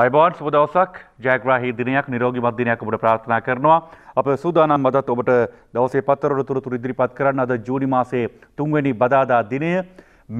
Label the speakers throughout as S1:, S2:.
S1: අයිබෝන් සුබ දවසක් ජයග්‍රාහි දිනයක් නිරෝගිමත් දිනයක් ඔබට ප්‍රාර්ථනා කරනවා. අප සූදානම් මදත් ඔබට දවසේ පතරවල තුරතුරු ඉදිරිපත් කරන්න අද ජූනි මාසයේ 3 වෙනි බදාදා දිනය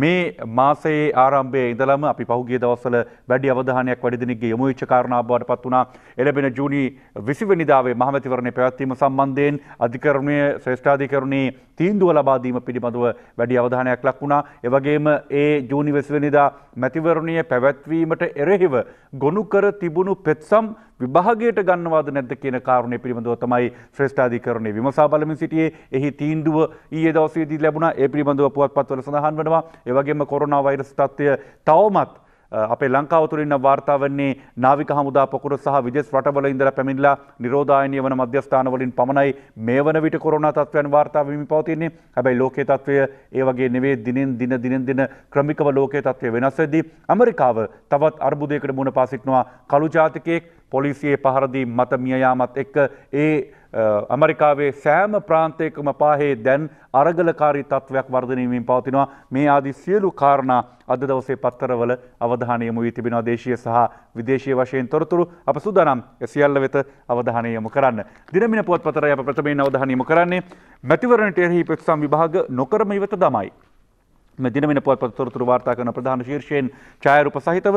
S1: මේ මාසයේ ආරම්භයේ ඉඳලම අපි පහුගිය දවස්වල වැඩි අවධානයක් වැඩි දෙනෙක්ගේ යොමු වෙච්ච කාරණා බවට පත් වුණා. එළඹෙන ජූනි 20 වෙනිදාවේ මහමැතිවරණය පැවැත්වීම සම්බන්ධයෙන් අධිකරණයේ ශ්‍රේෂ්ඨාධිකරණයේ තීන්දුව ලබා දීම පිළිබඳව වැඩි අවධානයක් ලක් වුණා. ඒ වගේම ඒ ජූනි 20 වෙනිදා මැතිවරණය පැවැත්වීමට එරෙහිව ගොනු කර තිබුණු පෙත්සම් විභාගයට ගන්නවාද නැද්ද කියන කාරණය පිළිබඳව තමයි ශ්‍රේෂ්ඨාධිකරණය විමසා බලමින් සිටියේ එහි තීන්දුව ඊයේ දවසේදී ලැබුණා ඒ පිළිබඳව පුවත්පත්වල සඳහන් වෙනවා ඒ වගේම කොරෝනා වෛරස් තත්ත්වය තවමත් අපේ ලංකාව තුළින්න වාර්තාවන්නේ නාවික හමුදා පොකුර සහ විදෙස් රටවල ඉඳලා පැමිණිලා නිරෝධායනය වන මධ්‍යස්ථානවලින් පමණයි මේ වන විට කොරෝනා තත්ත්වයන් වාර්තාවමින් පවතින්නේ. හැබැයි ලෝකයේ තත්ත්වය ඒ වගේ නෙවේ දිනෙන් දින දිනෙන් දින ක්‍රමිකව ලෝකයේ තත්ත්වය වෙනස් වෙද්දී ඇමරිකාව තවත් අර්බුදයකට මුහුණ පා සිටිනවා කළු ජාතිකයෙක් පොලිසියේ පහරදී මතමිය යාමත් එක්ක ඒ ඇමරිකාවේ සෑම ප්‍රාන්තයකම පාහේ දැන් අරගලකාරී තත්ත්වයක් වර්ධනයමින් පවතිනවා මේ ආදි සියලු කාරණා අද දවසේ පත්තරවල අවධානය යොමු වී තිබෙනවා දේශීය සහ විදේශීය වශයෙන් තොරතුරු අප සූදානම් සියල්ල වෙත අවධානය යොමු කරන්න. දිනමින පුවත්පතරය අප ප්‍රථමයෙන් අවධානය යොමු කරන්නේ මැතිවරණට එරෙහි ප්‍රතිසම් විභාග නොකරම ඉවත දමයි. දිනමින පුවත්පත් තොරතුරු වාර්තා කරන ප්‍රධාන ශීර්ෂයෙන් ඡායාරූප සහිතව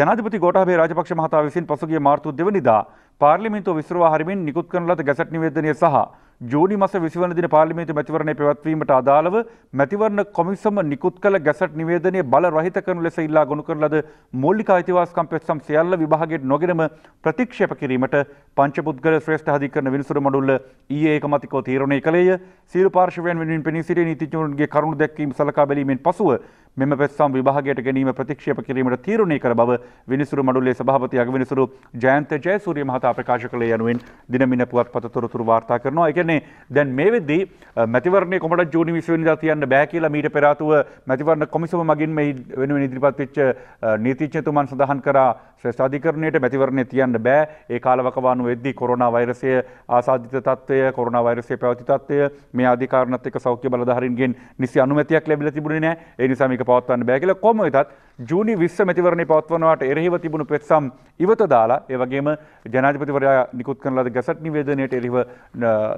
S1: ජනාධිපති ගෝඨාභය රාජපක්ෂ මහතා විසින් පසුගිය මාර්තු 2 වෙනිදා පාර්ලිමේන්තුව විසිරුවා හරිමින් නිකුත් කරන ලද ගැසට් නිවේදනය සහ ජූනි මස විසිවන දින පාර්ලිමේන්තු මැතිවරණය පැවැත්වීමට අදාළව මැතිවරණ කොමිසම නිකුත් කළ ගැසට් නිවේදනය බල රහිත කරනු ලෙස ඉල්ලා ගොනු කරන ලද මූලික අයිතිවාසිකම් පෙත්සම් සියල්ල විභාගයට නොගෙනම ප්‍රතික්ෂේප කිරීමට පංචපුද්ගල ශ්‍රේෂ්ඨ අධිකරණ විනිසුරු මඩුල්ල ඊයේ ඒකමතිකව තීරණය කළේය. සියලු පාර්ශවයන් වෙනුවෙන් පෙනී සිටින නීතිඥවරුන්ගේ කරුණු දැක්වීම සලකා බැලීමෙන් පසුව මෙම පෙත්සම් විභාගයට ගැනීම ප්‍රතික්ෂේප කිරීමට තීරණය කර බව විනිසුරු මඩුල්ලේ සභාපති අගවිනිසුරු ජයන්ත ජයසූරිය මහතා ප්‍රකාශ කළේ යනුවෙන් දිනමින පුවත්පත තොරතුරු වාර්තා කරනවා. ඒ කියන්නේ දැන් මේ වෙද්දී මැතිවරණයේ කොමඩ ජූනි 20 වෙනිදා තියන්න බෑ කියලා මීට පෙර ආතුව මැතිවරණ කොමිසම මගින් මේ වෙනුවෙන් ඉදිරිපත් වෙච්ච නීතිඥතුමන් සඳහන් කරා ශ්‍රෂාධිකරණයට මැතිවරණය තියන්න බෑ ඒ කාලවකවානු වෙද්දි කොරුණ වෛරසය ආසාධිත තත්වය කොරුණ වෛරසය පැවතිතත්වය මේ අධිකාරනත්ක සෞඛ්‍ය බලධහරන්ගෙන් නිසි අනුමතියක් ලැබිල තිබුණ නෑ එනිසාමික පවත්වන්න බෑගල කොම තත් ජූනි විශ්ව මැතිවරණ පවත්වනවට එරෙහිව තිබුණු පෙත්සම් ඉවත දාලා ඒවගේම ජනාධිපතිවරයා නිකුත් කරලද ගැසට නිවේදනයට එරිව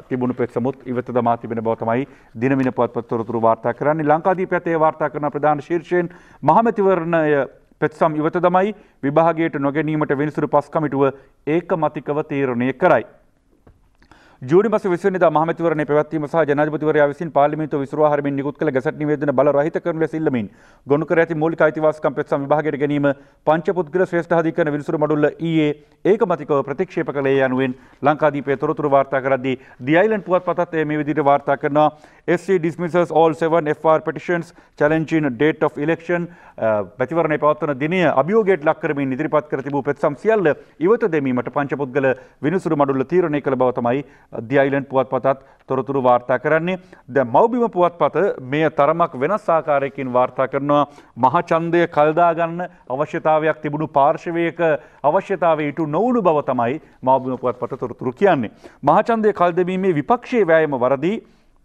S1: තිබුණු පෙත්සමුත් ඉවත දමා තිබෙන බවතමයි දිනමින පත්පත්තුරතුරු වාර්තා කරන්නේ ලංකාදී පැතේ වාර්තා කරන ප්‍රධාන ශීර්ෂයෙන් මහමැතිවරණය පෙත්සම් ඉවත දමයි විභාගයට නොගැනීමට වෙනසුරු පස්කමිටුව ඒක මතිකව තීරණය කරයි. ජූනි මස විසිනිද මහමැතිවරණය පැවැත්වීම සහ ජනාධිපතිවරයා විසින් පාර්ලිමේන්තුව විසුරුවා හරිමින් නිකුත් කළ ගැසට් නිවේදන බල රහිත කරන ලෙස ඉල්ලමින් ගොනු කර ඇති මූලික අයිතිවාසිකම් පෙත්සම් විභාගයට ගැනීම පංචපුද්ගල ශ්‍රේෂ්ඨාධිකරණ විනිසුරු මඩුල්ල ඊයේ ඒකමතිකව ප්‍රතික්ෂේප කළේ යනුවෙන් ලංකාදීපයේ තොරතුරු වාර්තා කරද්දී දී අයිලන්ඩ් පුවත්පතත් මේ විදිහට වාර්තා කරනවා SC dismisses all seven FR petitions challenging date of election පැතිවරණය පවත්වන දිනය අභියෝගයට ලක් කරමින් ඉදිරිපත් කර තිබූ පෙත්සම් සියල්ල ඉවත දෙමීමට පංචපුද්ගල විනිසුරු මඩුල්ල තීරණය කළ බව තමයි දියයිලන්් පුවත් පතත් තොරතුරු වාර්තා කරන්නේ ද මවබිම පුවත් පත මේ තරමක් වෙනස් ආකාරයකින් වාර්තා කරනවා මහචන්දය කල්දාගන්න අවශ්‍යතාවයක් තිබුණු පාර්ශවයක අවශ්‍යතාව ඉටු නොවුණු බව තමයි මවබිම පුවත් පත තොරතුරු කියන්නේ. මහචන්දය කල්දමීමේ විපක්ෂේ වෑයම වරදී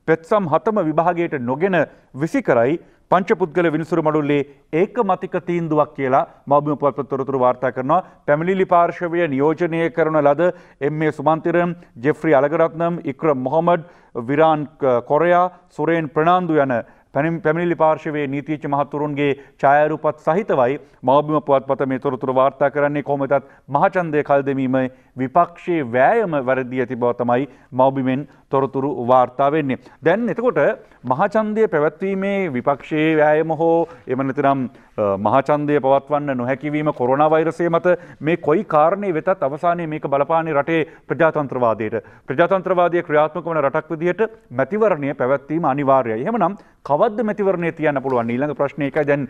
S1: පෙත්සම් හතම විභාගයට නොගෙන විසි කරයි පංචපුද්ගල විනිසුරු මඩුල්ලේ ඒක මතික තීන්දුවක් කියලා මෞබිම පත්පතොරතුරු වාර්තා කරනවා පැමිණිලි පාර්ශවය නියෝජනය කරන ලද එම්.ඒ. සුමන්තිරම්, ජෙෆ්‍රි අලගරත්නම්, ඉක්‍රම් මොහොමඩ්, විරාන් කොරයා, සුරේන් ප්‍රනාන්දු යන පැමිණිලි පාර්ශවයේ නීතිච්ච මහතුරුන්ගේ ඡායරූපත් සහිතවයි මෞබිම පුවත්පත මේ තොරතුරු වාර්තා කරන්නේ කොහොමදත් මහචන්දය කල් දෙමීමේ විපක්ෂයේ වෑයම වැරදි ඇති බව තමයි මවබිමෙන් තොරතුරු වාර්තා වෙන්නේ. දැන් එතකොට මහචන්දය පැවැත්වීමේ විපක්ෂයේ වෑයම හෝ එමනතිනම් මහචන්දය පවත්වන්න නොහැකිවීම කොරණ වෛරසය මත මේ කොයි කාරණය වෙතත් අවසානය මේක බලපානි රටේ ප්‍රජාතන්ත්‍රවාදයට. ප්‍රජාතන්ත්‍රවාදය ක්‍රියාත්මක වන රටක් විදිහට මැතිවරණය පැවැත්වීම අනිවාර්යයි. එහෙමනම් කවද්ද මැතිවරණය තියන්න පුළුවන් ඊළඟ ප්‍රශ්නය එකයි දැන්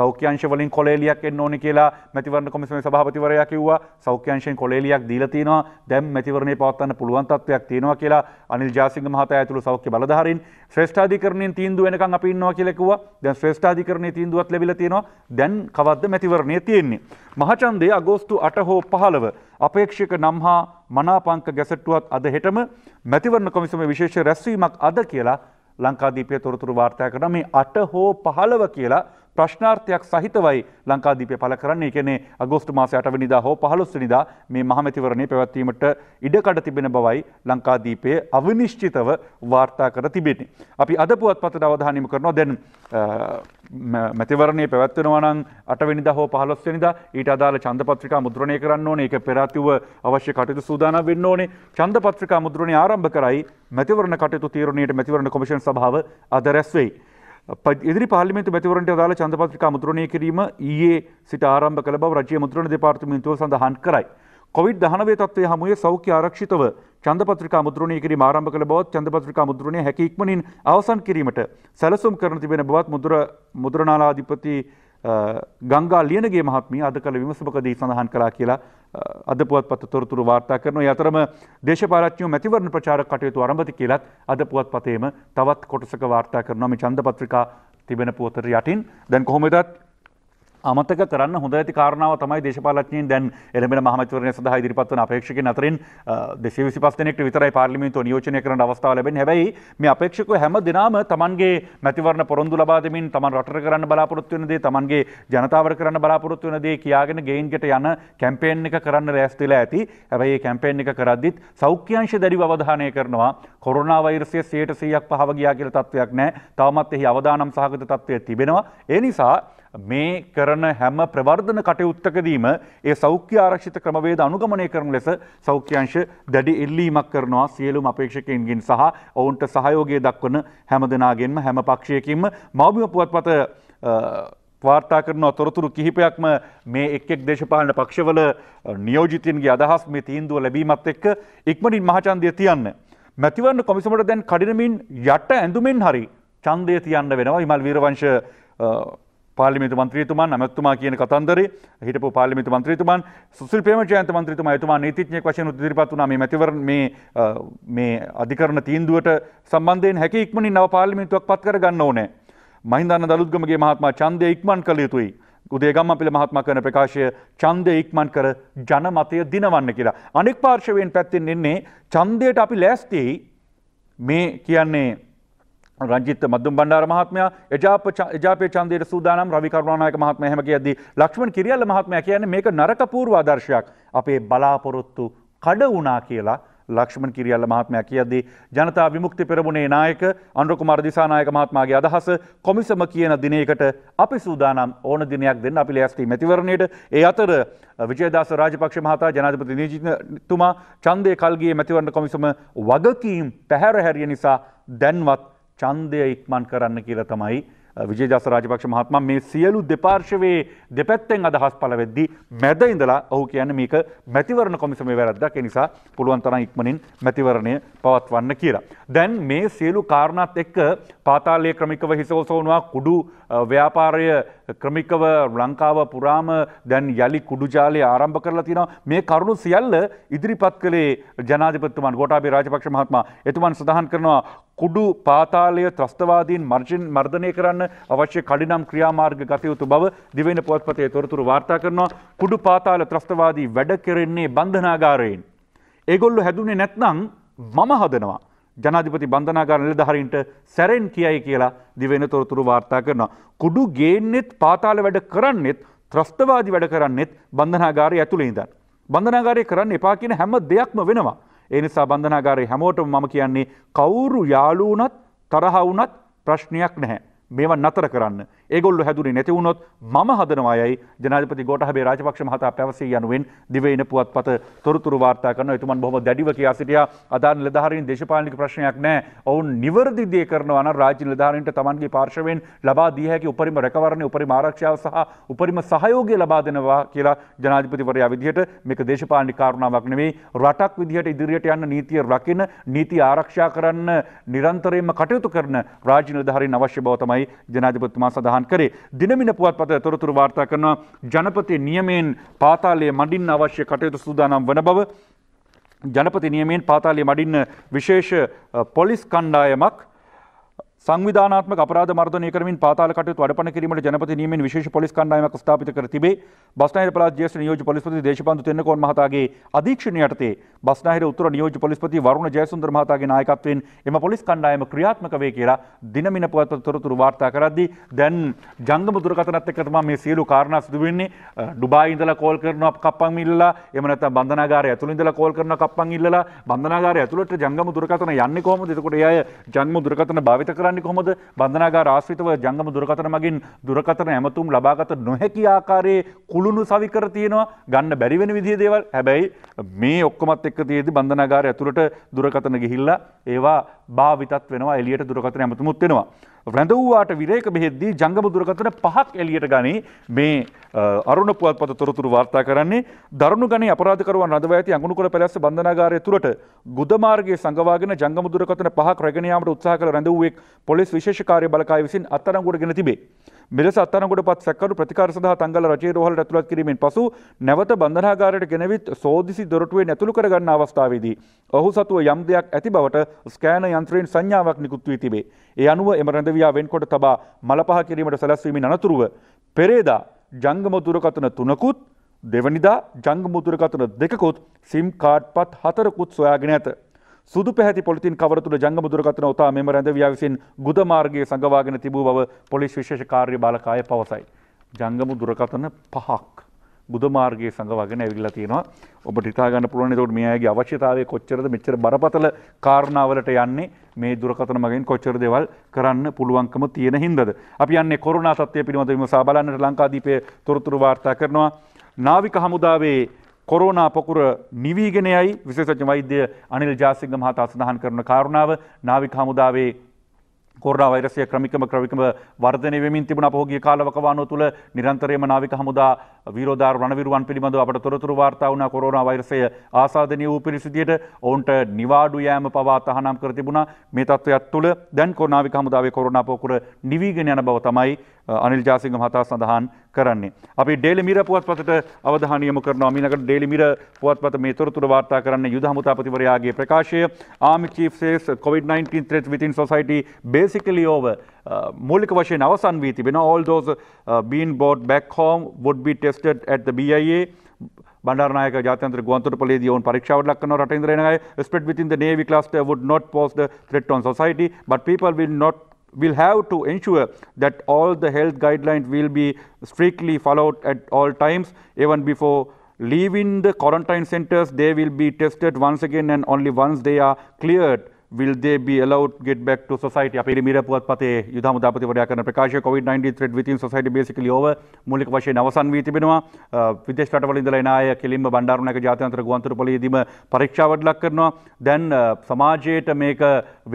S1: සෞඛ්‍යංශ වලින් කොලේලියක් එන්න ඕනේ කියලා මැතිවරණ කොමිසමේ සභාපතිවරයා කිව්වා. සෞඛ්‍යංශයෙන් කොලේලියක් පැමිණිලියක් දීලා තියෙනවා දැන් මැතිවරණේ පවත්වන්න පුළුවන් තත්ත්වයක් තියෙනවා කියලා අනිල් ජයසිංහ මහතා ඇතුළු සෞඛ්‍ය බලධාරීන් ශ්‍රේෂ්ඨාධිකරණයෙන් තීන්දුව වෙනකන් අපි ඉන්නවා කියලා කිව්වා දැන් ශ්‍රේෂ්ඨාධිකරණයේ තීන්දුවත් ලැබිලා තියෙනවා දැන් කවද්ද මැතිවරණය තියෙන්නේ මහචන්දේ අගෝස්තු 8 හෝ 15 අපේක්ෂක නම් හා මනාපංක ගැසට්ටුවත් අද හෙටම මැතිවරණ කොමිසමේ විශේෂ රැස්වීමක් අද කියලා ලංකාදීපය තොරතුරු වාර්තා කරන මේ අට හෝ පහළව කියලා ප්‍රශ්නාර්ථයක් සහිතවයි ලංකාදීපය පල කරන්නේ කෙනෙ අගෝස්ට මාස අටවනිදා හෝ පහළොස්සනිදා මේ මහමැතිවරණය පැවැත්වීමට ඉඩකඩ තිබෙන බවයි ලංකාදීපය අවිනිශ්චිතව වාර්තා කර තිබෙන්නේ. අපි අද පුවත් පතට අවධානම කරනවා දැන් මැතිවරණය පැවැත්වෙනවනං අටවිනිද හෝ පහලොස්වනිද ඊට අදාළ චන්දපත්‍රිකා මුද්‍රණය කරන්න ඕන එක පෙරාතිව අවශ්‍ය කටයුතු සූදාන වෙන්න ඕනේ චන්දපත්‍රිකා මුද්‍රණය ආරම්භ කරයි මැතිවරණ කටයුතු තීරණයට මැතිවරණ කොමිෂන් සභාව අද රැස්වෙයි. ඉදිරි පාලිමෙන්තු මැතිවරණට අදාළ චන්දපත්‍රිකා මුද්‍රණය කිරීම ඊයේ සිට ආරම්භ කළ බව රජ්‍ය මුද්‍රණ දෙපාර්තමේන්තුව සඳහන් කරයි. කොවිඩ් දහනවේ තත්වය හමුවේ සෞඛ්‍ය ආරක්ෂිතව චන්දපත්‍රිකා මුද්‍රණය කිරීම ආරම්භ කළ බවත් චන්දපත්‍රිකා මුද්‍රණය හැකි ඉක්මනින් අවසන් කිරීමට සැලසුම් කරන තිබෙන බවත් මුද්‍ර මුද්‍රණාලාධිපති ගංගා ලියනගේ මහත්මිය අද කළ විමසමකදී සඳහන් කළා කියලා අද පුවත්පත තොරතුරු වාර්තා කරන යතරම දේශපාලඥයෝ මැතිවරණ ප්‍රචාර කටයුතු ආරම්භති කියලත් අද පුවත්පතේම තවත් කොටසක වාර්තා කරනවා මේ චන්දපත්‍රිකා තිබෙන පුවතට යටින් දැන් කොහොමදත් අමතක කරන්න හොඳ ඇති කාරණාව තමයි දේශපාලනයෙන් දැන් එළඹෙන මහමැතිවරණය සඳහා ඉදිරිපත් වන අපේක්ෂකයන් අතරින් 225 දෙනෙක්ට විතරයි පාර්ලිමේන්තුව නියෝජනය කරන්න අවස්ථාව ලැබෙන්නේ. හැබැයි මේ අපේක්ෂකව හැම දිනම තමන්ගේ මැතිවරණ පොරොන්දු ලබා දෙමින් තමන් රටට කරන්න බලාපොරොත්තු වෙන දේ තමන්ගේ ජනතාවට කරන්න බලාපොරොත්තු වෙන දේ කියාගෙන ගෙයින් ගෙට යන කැම්පේන් එක කරන්න ලෑස්ති වෙලා ඇති. හැබැයි මේ කැම්පේන් එක කරද්දිත් සෞඛ්‍යාංශ දැඩිව අවධානය කරනවා. කොරෝනා වෛරසය 100%ක් පහව ගියා කියලා තත්වයක් නැහැ. තවමත් එහි අවදානම් සහගත තත්වයක් තිබෙනවා. ඒ නිසා මේ කරන හැම ප්‍රවර්ධන කටයුත්තකදීම ඒ සෞඛ්‍ය ආරක්ෂිත ක්‍රමවේද අනුගමනය කරන ලෙස සෞඛ්‍යංශ දැඩි එල්ලීමක් කරනවා සියලුම අපේක්ෂකයන්ගෙන් සහ ඔවුන්ට සහයෝගය දක්වන හැම දෙනාගෙන්ම හැම පක්ෂයකින්ම මෞබිම පුවත්පත වාර්තා කරනවා තොරතුරු කිහිපයක්ම මේ එක් එක් දේශපාලන පක්ෂවල නියෝජිතයන්ගේ අදහස් මේ තීන්දුව ලැබීමත් එක්ක ඉක්මනින් මහචන්දය තියන්න. මැතිවරණ කොමිසමට දැන් කඩිනමින් යට ඇඳුමින් හරි ඡන්දය තියන්න වෙනවා. හිමල් වීරවංශ පාලිමිතු මන්ත්‍රීතුමන් අමැත්තුමා කියන කතන්දර හිටපු පාලිමිතු මන්ත්‍රීතුමන් සුසිල් පේම ජයන්ත මන්ත්‍රීතුමා එතුමා නීතිඥයෙක් වශයෙන් ඉදිරිපත් වුණා මේ මැතිවර මේ මේ අධිකරණ තීන්දුවට සම්බන්ධයෙන් හැකි ඉක්මනින් නව පාර්ලිමේන්තුවක් පත් කරගන්න ඕනේ. මහින්දන්න දලුද්ගමගේ මහත්මා ඡන්දය ඉක්මන් කළ යුතුයි. උදේගම්මපිල මහත්මා කරන ප්‍රකාශය ඡන්දය ඉක්මන් කර ජනමතය දිනවන්න කියලා. අනෙක් පාර්ශවයෙන් පැත්තෙන් එන්නේ ඡන්දයට අපි ලෑස්තියි මේ කියන්නේ රජිත මදදුම් බන්ඩාර මහත්මය ජාප ජාපේ චන්දේ සූදානම් රවිකරුණනායක මහත්ම හැමගේ ඇද ලක්ෂ්මන් කිරියල්ල මහත්මය කියන්නේ මේක නරක පූර්ව ආදර්ශයක් අපේ බලාපොරොත්තු කඩ වුණා කියලා ලක්ෂ්මන් කිරියල්ල මහත්මය කියද්දී ජනතා විමුක්ති පෙරමුණේ නායක අන්ඩුකුමාර දිසානායක මහත්මාගේ අදහස කොමිසම කියන දිනයකට අපි සූදානම් ඕන දිනයක් දෙන්න අපි ලෑස්ති මැතිවරණයට ඒ අතර විජයදාස රාජපක්ෂ මහතා ජනාධපති නීජිතුමා චන්දය කල්ගේ මැතිවරණ කොමිසම වගකීම් පැහැර හැරිය නිසා දැන්වත් චන්දය ඉක්මන් කරන්න කියලා තමයි විජේදස රාජපක්ෂ මහත්ම මේ සියලු දෙපාර්ශවයේ දෙපැත්තෙන් අදහස් පලවෙද්දි මැද ඉඳලා ඔහු කියන්න මේක මැතිවරණ කොමිසම වැරද්දක් නිසා පුළුවන් තරම් ඉක්මනින් මැතිවරණය පවත්වන්න කියලා. දැන් මේ සියලු කාරණත් එක්ක පාතාලය ක්‍රමිකව හිසෝසෝනවා කුඩු ව්‍යාපාරය ක්‍රමිකව ලංකාව පුරාම දැන් යළි කුඩු ජාලය ආරම්භ කරලා තියෙනවා මේ කරුණු සියල්ල ඉදිරිපත් කළේ ජනාධිපතිතුමන් ගෝඨාභය රාජපක්ෂ මහත්මයා එතුමන් සඳහන් කරනවා කුඩු පාතාලය ත්‍රස්තවාදීන් මර්ජින් මර්ධනය කරන්න අවශ්‍ය කඩිනම් ක්‍රියාමාර්ග ගතයුතු බව දිවෙන පුවත්පතේ තොරතුරු වාර්තා කරනවා කුඩු පාතාල ත්‍රස්තවාදී වැඩ කෙරෙන්නේ බන්ධනාගාරයෙන්. ඒගොල්ලු හැදුනේ නැත්නම් මම හදනවා. ජනාධිපති බන්ධනාගාර නිලධාරීන්ට සැරෙන් කියයි කියලා දිවෙන තොරතුරු වාර්තා කරනවා. කුඩු ගේන්නෙත් පාතාල වැඩ කරන්නෙත් ත්‍රස්තවාදී වැඩ කරන්නෙත් බන්ධනාගාරය ඇතුළේ ඉඳන්. බන්ධනාගාරය කරන්න එපා කියන හැම දෙයක්ම වෙනවා. එනිසා බන්ධනාගාරය හැමෝටම මම කියන්නේ කවුරු යාලූනත් තරහවුනත් ප්‍රශ්නයක් නැහැ. මේවා නතර කරන්න. ඒගොල්ල හැදුරි නැතිවුණොත් මම හදනවායයි ජනාධපති ගොටහබේ රාජපක්ෂ මහතා පැවසේ යනුවෙන් දිවයින පුවත් පත තොරතුරු වාර්තා කරන එතුමන් බොහොම දැඩිව කියා සිටිය අදාන ලධාරීන් දේශපාලික ප්‍රශ්නයක් නෑ ඔවුන් නිවරදි දේ කරනවන රාජ්‍ය නිධාරන්ට තමන්ගේ පාර්ශවෙන් ලබා දියහැකි උපරිම රැකවරණය උපරිම ආරක්ෂාව සහ උපරිම සහයෝගය ලබා දෙනවා කියලා ජනාධිපතිවරයා විදිහට මේක දේශපාලනික කාරණාවක් නෙවෙයි රටක් විදිහට ඉදිරියට යන්න නීතිය රකින නීති ආරක්ෂා කරන්න නිරන්තරයෙන්ම කටයුතු කරන රාජ්‍ය නිධාරීන් අවශ්‍ය බව තමයි ජනාධිපතිතුමා සඳහන් සඳහන් කරේ. දිනමින පුවත්පත තොරතුරු වාර්තා කරනවා ජනපති නියමයෙන් පාතාලයේ මඩින්න අවශ්‍ය කටයුතු සූදානම් වන බව ජනපති නියමයෙන් පාතාලයේ මඩින්න විශේෂ පොලිස් කණ්ඩායමක් සංවිධානාත්මක අපරාධ මර්ධනය කරමින් පාතාල කටයුතු අඩපණ කිරීමට ජනපති නියමෙන් විශේෂ පොලිස් කණ්ඩායමක් ස්ථාපිත කර තිබේ. බස්නාහිර පළාත් ජ්‍යෙෂ්ඨ නියෝජ්‍ය පොලිස්පති දේශපාලන තෙන්නකෝන් මහතාගේ අධීක්ෂණය යටතේ බස්නාහිර උතුර නියෝජ්‍ය පොලිස්පති වරුණ ජයසුන්දර මහතාගේ නායකත්වයෙන් එම පොලිස් කණ්ඩායම ක්‍රියාත්මක වේ කියලා දිනමින පුවත්පත් තොරතුරු වාර්තා කරද්දී දැන් ජංගම දුරකථනත් එක්ක තමයි මේ සියලු කාරණා සිදු වෙන්නේ. ඩුබායි ඉඳලා කෝල් කරනවා කප්පන් ඉල්ලලා එහෙම නැත්නම් බන්ධනාගාරය ඇතුළේ ඉඳලා කෝල් කරනවා කප්පන් ඉල්ලලා බන්ධනාගාරය ඇතුළට ජංගම දුරකථන යන්නේ කොහොමද? එතකොට ඒ අය ජංගම දුරකථන භාවිත කරන්නේ කරන්න කොහොමද බඳනාගාර ආශ්‍රිතව ජංගම දුරකථන මගින් දුරකථන ඇමතුම් ලබාගත නොහැකි ආකාරයේ කුළුණු සවිකර තියෙනවා ගන්න බැරි වෙන විදිහේ දේවල් හැබැයි මේ ඔක්කොමත් එක් තියේද බඳනාගාර ඇතුළට දුරකතන ගිහිල්ලා ඒවා භාවිතත් වෙනවා එලියට දුරකතන ඇමතුමුත් වෙනවා. රැඳවූවාට විරේක බෙහෙද්දී ජංගම දුරකතන පහක් එලියට ගනී මේ අරුණ පුවත්පත තොරතුරු වාර්තා කරන්නේ දරුණු ගනි අපරාධකරුවන් රඳව ඇති අඟුණුකොළ පැලැස්ස බන්ධනාගාරය තුළට ගුදමාර්ගයේ සංගවාගෙන ජංගම දුරකතන පහක් රැගෙන යාමට උත්සාහ කළ රැඳවූවෙක් පොලිස් විශේෂ කාර්ය බළකාය විසින් අත්අඩංගුවට ගෙන තිබේ. මෙලෙස අත්තරගොඩ පත් සැකරු ප්‍රතිකාර සඳහා තංගල රජයේ රෝහලට ඇතුළත් කිරීමෙන් පසු නැවත බන්ධනාගාරයට ගෙනවිත් සෝදිසි දොරටුවෙන් ඇතුළු කරගන්න අවස්ථාවේදී ඔහු සතුව යම් දෙයක් ඇති බවට ස්කෑන යන්ත්‍රයෙන් සංඥාවක් නිකුත් වී තිබේ. ඒ අනුව එම රැඳවියා වෙන්කොට තබා මලපහ කිරීමට සැලැස්වීමෙන් අනතුරුව පෙරේදා ජංගම දුරකථන තුනකුත් දෙවනිදා ජංගම දුරකථන දෙකකුත් සිම් කාඩ් පත් හතරකුත් සොයාගෙන ඇත. සුදු පැහැති පොලිතින් කවර තුළ ජංගම දුරකථන ඔතා මෙම රැඳවියා විසින් ගුද මාර්ගයේ සංගවාගෙන තිබූ බව පොලිස් විශේෂ කාර්ය බාලකාය පවසයි. ජංගම දුරකථන පහක් බුද මාර්ගයේ සඟවගෙන ඇවිල්ලා තියෙනවා ඔබට හිතාගන්න පුළුවන් ඒකට මේ අයගේ අවශ්‍යතාවය කොච්චරද මෙච්චර බරපතල කාරණාවලට යන්නේ මේ දුරකථන මගින් කොච්චර දේවල් කරන්න පුළුවන්කම තියෙන හින්දාද අපි යන්නේ කොරෝනා තත්ත්වය පිළිබඳව විමසා බලන්නට ලංකාදීපයේ තොරතුරු වාර්තා කරනවා නාවික හමුදාවේ කොරෝනා පොකුර නිවීගෙනයයි විශේෂඥ වෛද්‍ය අනිල් ජාසිංහ මහතා සඳහන් කරන කාරණාව නාවික හමුදාවේ කොරනා වෛරසය ක්‍රමිකම ක්‍රවිකම වර්ධනය වෙමින් තිබුණ පහෝගිය කාලවකවානුව තුළ නිරන්තරයම නාවික හමුදා විරෝධා රණවිරුවන් පිළිබඳව අපට තොරතුරු වාර්තා වුණ කොරෝනා වෛරසය ආසාධනය වූ පිරිසිදියට ඔවුන්ට නිවාඩු යෑම පවා තහනම් කර තිබුණා මේ තත්ත්වයක් තුළ දැන් කොරනාවික හමුදාවේ කොරනා පොකුර නිවීගෙන යන බව තමයි අනිල් ජාසිංහ මහතා සඳහන් කරන්නේ. අපි ඩේලි මිර පුවත්පතට අවධානයම කරනවා. මීළඟට ඩේලි මිර පුවත්පත මේ තොරතුරු වාර්තා කරන්නේ යුද හමුදාපතිවරයාගේ ප්‍රකාශය Army Chief says COVID-19 threat within society basically over. මූලික වශයෙන් අවසන් වී තිබෙන all those uh, being brought back home would be tested at the BIA Bandaranaike ජාත්‍යන්තර ගුවන්තොටුපළේදී ඔවුන් පරීක්ෂාවට ලක් කරනවා රටින් ඉන්ද්‍රයනයි spread within the navy cluster would not pose the threat on society but people will not will have to ensure that all the health guidelines will be strictly followed at all times, even before leaving the quarantine centers, they will be tested once again and only once they are cleared will they be allowed to get back to society? අපේ මීර පුවත්පතේ යුද හමුදාපතිවරයා කරන ප්‍රකාශය COVID-19 threat within society basically over මූලික වශයෙන් අවසන් වී තිබෙනවා. විදේශ රටවල ඉඳලා එන අය කෙලින්ම බණ්ඩාරනායක ජාත්‍යන්තර ගුවන්තොටුපළේදීම පරීක්ෂාවට ලක් කරනවා. දැන් සමාජයට මේක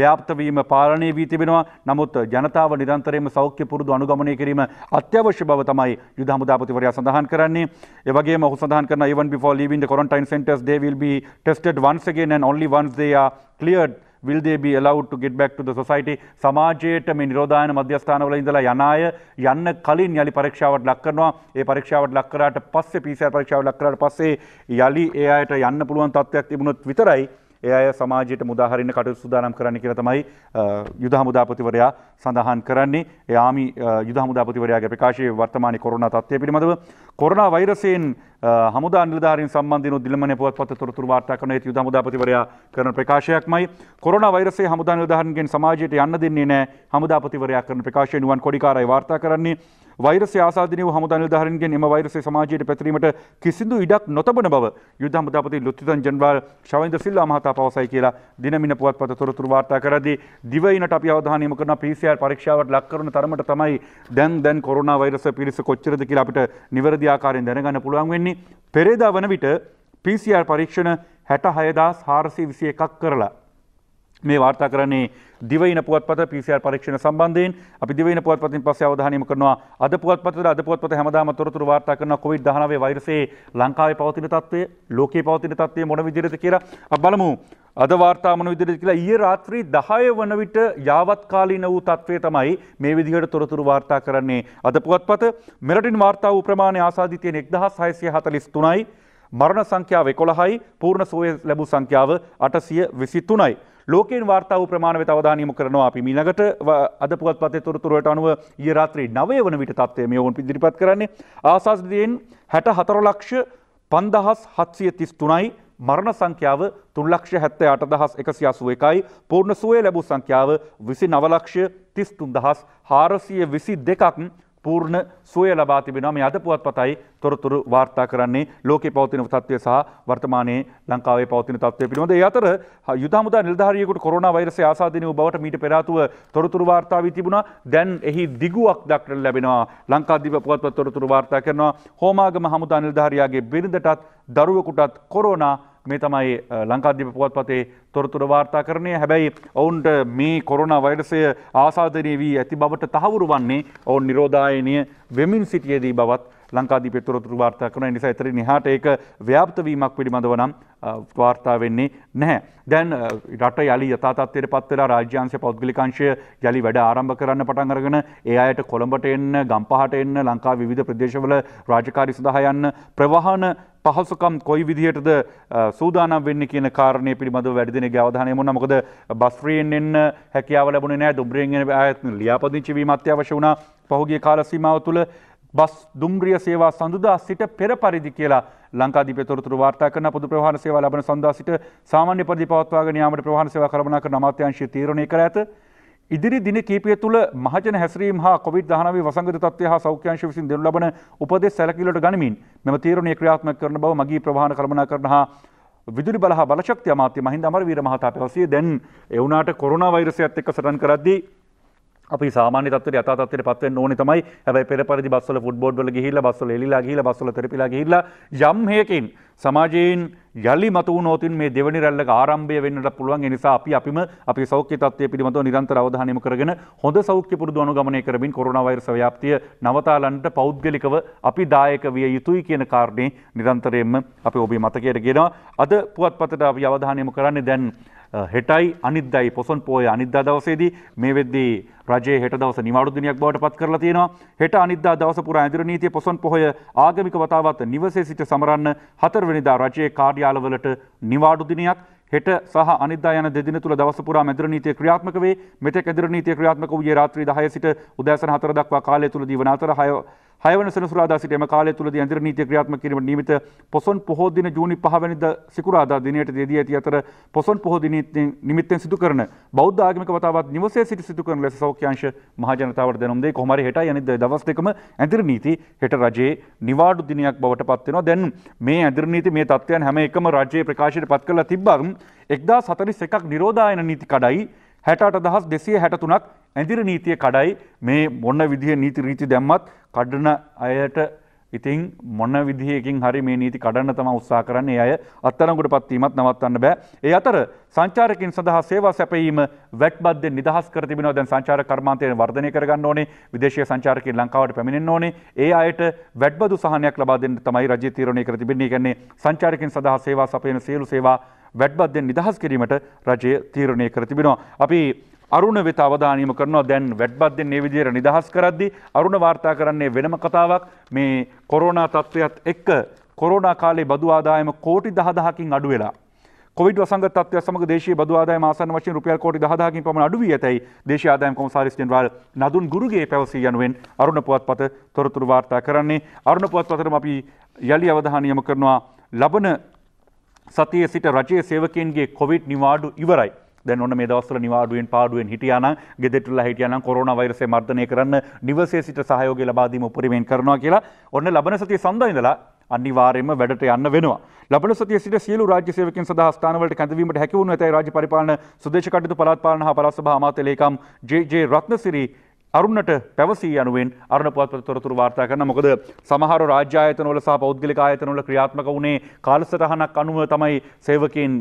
S1: ව්‍යාප්ත වීම පාලනය වී තිබෙනවා. නමුත් ජනතාව නිරන්තරයෙන්ම සෞඛ්‍ය පුරුදු අනුගමනය කිරීම අත්‍යවශ්‍ය බව තමයි යුද හමුදාපතිවරයා සඳහන් කරන්නේ. ඒ වගේම ඔහු සඳහන් කරනවා even before leaving the quarantine centers they will be tested once again and only once they are cleared will they be allowed to get back to the society සමාජයට මේ නිරෝධායන මධ්‍යස්ථානවල ඉඳලා යන අය යන්න කලින් යලි පරීක්ෂාවට ලක් කරනවා ඒ පරීක්ෂාවට ලක් කරාට පස්සේ PCR පරීක්ෂාවට ලක් කරාට පස්සේ යලි ඒ අයට යන්න පුළුවන් තත්ත්වයක් තිබුණොත් විතරයි ඒ අය සමාජයට මුදාහරින්න කටයුතු සූදානම් කරන්න කියලා තමයි යුද හමුදාපතිවරයා සඳහන් කරන්නේ. ඒ ආමි යුද හමුදාපතිවරයාගේ ප්‍රකාශයේ වර්තමාන කොරෝනා තත්ත්වය පිළිබඳව කොරෝනා වෛරසයෙන් හමුදා නිලධාරීන් සම්බන්ධයෙන් දිලමනේ පුවත්පත් තොරතුරු වාර්තා කරන ඒ යුද හමුදාපතිවරයා කරන ප්‍රකාශයක්මයි කොරෝනා වෛරසයේ හමුදා නිලධාරීන්ගෙන් සමාජයට යන්න දෙන්නේ නැහැ හමුදාපතිවරයා කරන ප්‍රකාශය නුවන් කොඩිකාරයි වාර්තා කරන්නේ වෛරස ආසාධනය හමුදා නිධාරන්ගෙන් එම වෛරසේ සමාජයට පැතිරීමට කිසිදු ඉඩක් නොතබන බව යුද්ධ හමුදාපති ලුත්තිතන් ජනරාල් ශවන්ද සිල්ලා මහතා පවසයි කියලා දිනමින පුවත්පත තොරතුරු වාර්තා කරදී දිවයිනට අපි අවධානය යොමු කරන PCR පරීක්ෂාවට ලක් කරන තරමට තමයි දැන් දැන් කොරෝනා වෛරස පිරිස කොච්චරද කියලා අපිට නිවැරදි ආකාරයෙන් දැනගන්න පුළුවන් වෙන්නේ පෙරේදා වන විට PCR පරීක්ෂණ හැට හයදා හාරසි විසි එකක් කරලා මේ වාර්තා කරන්නේ දිවයින පුවත්පත PCR පරීක්ෂණ සම්බන්ධයෙන් අපි දිවයින පුවත්පතින් පස්සේ අවධානය කරනවා අද පුවත්පතට අද පුවත්පත හැමදාම තොරතුරු වාර්තා කරන COVID-19 වෛරසයේ ලංකාවේ පවතින තත්ත්වය ලෝකයේ පවතින තත්ත්වය මොන විදිහටද කියලා අපි බලමු අද වාර්තා මොන විදිහටද කියලා ඊයේ රාත්‍රී 10 වන විට යාවත්කාලින වූ තත්ත්වය තමයි මේ විදිහට තොරතුරු වාර්තා කරන්නේ අද පුවත්පත මෙරටින් වාර්තා වූ ප්‍රමාණය ආසාදී තියෙන 1643යි මරණ සංඛ්‍යාව 11යි පූර්ණ සුවය ලැබූ සංඛ්‍යාව 823යි ලෝකෙන් වාර්තාව ප්‍රමාණව අවධානයම කරනවා අපි මීළඟට අද පුවත්පතේ තොරතුරට අනුව ඊයේ රාත්‍රී 9 වන විට තත්ත්වය මේ වොන් ඉදිරිපත් කරන්නේ ආසාදිතයෙන් 64 ලක්ෂ 5733යි මරණ සංඛ්‍යාව 378181යි පූර්ණ සුවය ලැබූ සංඛ්‍යාව 29 ලක්ෂ 33422ක් පූර්ණ සුවය ලබා තිබෙනවා මේ අද පුවත්පතයි තොරතුරු වාර්තා කරන්නේ ලෝකේ පවතින තත්ත්වය සහ වර්තමානයේ ලංකාවේ පවතින තත්ත්වය පිළිබඳ ඒ අතර යුද හමුදා නිලධාරියෙකුට කොරෝනා වෛරසය ආසාදින වූ බවට මීට පෙර ආතුව තොරතුරු වාර්තා වී තිබුණා දැන් එහි දිගුවක් දක්නට ලැබෙනවා ලංකාදීප පුවත්පත් තොරතුරු වාර්තා කරනවා හෝමාගම හමුදා නිලධාරියාගේ බිරිඳටත් දරුවෙකුටත් කොරෝනා මේ තමයි ලංකාධ්‍යප පුවත්පතේ තොරතුර වාර්තා කරණය හැබැයි ඔවුන්ට මේ කොරුණ වෛඩසය ආසාධනය වී ඇති බවට තහවුරු වන්නේ ඔවුන් නිරෝධායනය වෙමින් සිටියදී බවත් ලංකාදී පෙතුරතුරු වාර්තා කරන නිසා එතර නිහාට ඒක ව්‍යාප්තවීමක් පිළිබඳව නම් වාර්තා වෙන්නේ නැහැ. දැන් රට යළි යථාතත්වයට පත් වෙලා රාජ්‍යාංශ පෞද්ගලිකංශය යළි වැඩ ආරම්භ කරන්න පටන් අරගෙන ඒ අයට කොළඹට එන්න, ගම්පහට එන්න, ලංකා විවිධ ප්‍රදේශවල රාජකාරි සඳහා යන්න ප්‍රවාහන පහසුකම් කොයි විදිහයටද සූදානම් වෙන්න කියන කාරණය පිළිබඳ වැඩදින ගවධානය මුන්න මොකද බස්්‍රියෙන් එන්න හැකියාව ලැබුණ නෑ දුම්රියෙන් ලියාපදිංචි වීමත්‍ය අවශ්‍ය වුණ පහුගේ කාලසීමාව තුළ බස් දුම්ග්‍රිය සේවා සඳුදා සිට පෙර පරිදි කියලා ලංකාදී පෙතොරතුරු වාර්තා කරන පොදු ප්‍රවාහන සේවා ලබන සඳහා සිට සාමාන්‍ය පරිදි පවත්වාගෙන යාමට ප්‍රවාහන සේවා කළමනාකරණ කර අමාත්‍යාංශය තීරණය කර ඇත. ඉදිරි දින කීපය තුළ මහජන හැසිරීම හා කොවිD-19 වසංගත තත්ත්වය හා සෞඛ්‍යාංශ විසින් දෙනු ලබන උපදෙස් සැලකිල්ලට ගනිමින් මෙම තීරණය ක්‍රියාත්මක කරන බව මගී ප්‍රවාහන කළමනාකරණ හා විදුලි බලහ බලශක්ති අමාත්‍ය මහින්ද අමරවීර මහතා පැවසිය දැන් ඒ වුණාට කොරෝනා වෛරසයත් එක්ක සටන් කරද්දී අපි සාමාන්‍ය තත්ත්වයට යථා තත්ත්වයට පත් වෙන්න ඕනේ තමයි. හැබැයි පෙර පරිදි බස්වල ෆුට්බෝඩ් වල ගිහිල්ලා බස්වල එලිලා ගිහිල්ලා බස්වල තෙරපිලා ගිහිල්ලා යම් හේකින් සමාජයෙන් යළි මතු වුණොතින් මේ දෙවනි රැල්ලක ආරම්භය වෙන්නට පුළුවන්. ඒ නිසා අපි අපිම අපේ සෞඛ්‍ය තත්ත්වය පිළිබඳව නිරන්තර අවධානය යොමු කරගෙන හොඳ සෞඛ්‍ය පුරුදු අනුගමනය කරමින් කොරෝනා වෛරස් ව්‍යාප්තිය නවතාලන්නට පෞද්ගලිකව අපි දායක විය යුතුයි කියන කාරණේ නිරන්තරයෙන්ම අපි ඔබේ මතකයට ගෙනවා. අද පුවත්පතට අපි අවධානය යොමු කරන්නේ දැන් හෙටයි අනිද්දයි පොසොන් පෝය අනිද්දා දවසේදී මේ වෙද්දී රජයේ හෙට දවස නිවාඩු දිනයක් බවට පත් කරලා තියෙනවා. හෙට අනිද්දා දවස පුරා ඇඳුරු නීතිය පොසොන් පොහොය ආගමික වතාවත් නිවසේ සිට සමරන්න හතරවෙනිදා රජයේ කාර්යාලවලට නිවාඩු දිනයක් හෙට සහ අනිදා යන දෙදින තුළ දවස පුරා මැදිර නීතිය ක්‍රියාත්මක වේ. මෙතෙක් ඇදිර නීතිය ක්‍රියාත්මක වූයේ රාත්‍රී 10 සිට උදෑසන 4 දක්වා කාලය තුලදී වන අතර 6 හයවන සෙනසුරාදා සිටම කාලය තුළද ඇඳර නීති ක්‍රියාත්ම කිරීම නිමිත පොසොන් පොහෝදින ජූනි පහවැනිද සිකුරාදා දිනයට දෙදී ඇති අතර පොසොන් පොහෝදි නිමිත්තෙන් සිදු කරන බෞද්ධ ආගමික වතාවත් නිවසේ සිට සිදු කරන ලෙස සෞඛ්‍යංශ මහජනතාවට දෙනම් දෙයි කොහොමරි හෙට යනිද දවස් දෙකම ඇඳර නීති හෙට රජයේ නිවාඩු දිනයක් බවට පත්වෙනවා දැන් මේ ඇදිර නීති මේ තත්ත්වයන් හැම එකම රජයේ ප්‍රකාශයට පත් කරලා තිබ්බම් එක්දා සතරිස් එකක් නිරෝධායන නීති කඩයි හැටට දහස් දෙසිය හැටතුනක් ඇදිර නීතිය කඩයි මේ මොන්න විදිහ නීති රීති දැම්මත් කඩන අයට ඉතින් මොන්න විදිහකින් හරි මේ නීති කඩන්න තම උත්සා කරන්නේ අය අත්තරංගුට පත්වීමත් නවත්තන්න බෑ. ඒ අතර සංචාරකින් සඳහා සේවා සැපීම වැට්බද්ද නිදහස් කර තිබෙනවා දැන් සංචාර කර්මාන්තයෙන් වර්ධනය කරගන්න ඕනේ. විදේශීය සංචාරකින් ලංකාවට පැමිණෙන්න ඕනේ. ඒ අයට වැට්බදු සහනයක් ලබා දෙන්න තමයි රජය තීරණය කර තිබෙන්නේ. ඒ කියන්නේ සංචාරකින් සඳහා සේවා සපයන සියලු සේවා වැට්බද්දෙන් නිදහස් කිරීමට රජය තීරණය කර තිබෙනවා. අපි අරුණ වෙත අවධානීම කරනවා දැන් වැඩ්බද්දෙන් මේ විදිහට නිදහස් කරද්දී අරුණ වාර්තා කරන්නේ වෙනම කතාවක් මේ කොරෝනා තත්ත්වයත් එක්ක කොරෝනා කාලේ බදු ආදායම කෝටි 10000කින් අඩු වෙලා කොවිඩ් වසංගත තත්ත්වය සමග දේශීය බදු ආදායම ආසන්න වශයෙන් රුපියල් කෝටි 10000කින් පමණ අඩු වී ඇතැයි දේශීය ආදායම කොමසාරිස් ජෙනරාල් නදුන් ගුරුගේ පැවසී යනුවෙන් අරුණ පුවත්පත තොරතුරු වාර්තා කරන්නේ අරුණ පුවත්පතටම අපි යලි අවධානය යොමු කරනවා ලබන සතියේ සිට රජයේ සේවකයන්ගේ කොවිඩ් නිවාඩු ඉවරයි දැන් ඔන්න මේ දවස්වල නිවාඩුවෙන් පාඩුවෙන් හිටියානම් ගෙදරටලා හිටියානම් කොරෝනා වෛරසය මර්ධනය කරන්න නිවසේ සිට සහයෝගය ලබා දීම උපරිමයෙන් කරනවා කියලා ඔන්න ලබන සතිය සඳහා ඉඳලා අනිවාර්යයෙන්ම වැඩට යන්න වෙනවා. ලබන සතිය සිට සියලු රාජ්‍ය සේවකයන් සඳහා ස්ථානවලට කැඳවීමට හැකි වුණු ඇතැයි රාජ්‍ය පරිපාලන සුදේශ කටයුතු පළාත් පාලන හා පළාත් සභා අමාත්‍ය ලේකම් ජේ ජේ රත්නසිරි අරුණට පැවසී යනුවෙන් අරුණ පුවත්පත තොරතුරු වාර්තා කරන මොකද සමහර රාජ්‍ය ආයතනවල සහ පෞද්ගලික ආයතනවල ක්‍රියාත්මක වුණේ කාලසටහනක් අනුව තමයි සේවකයන්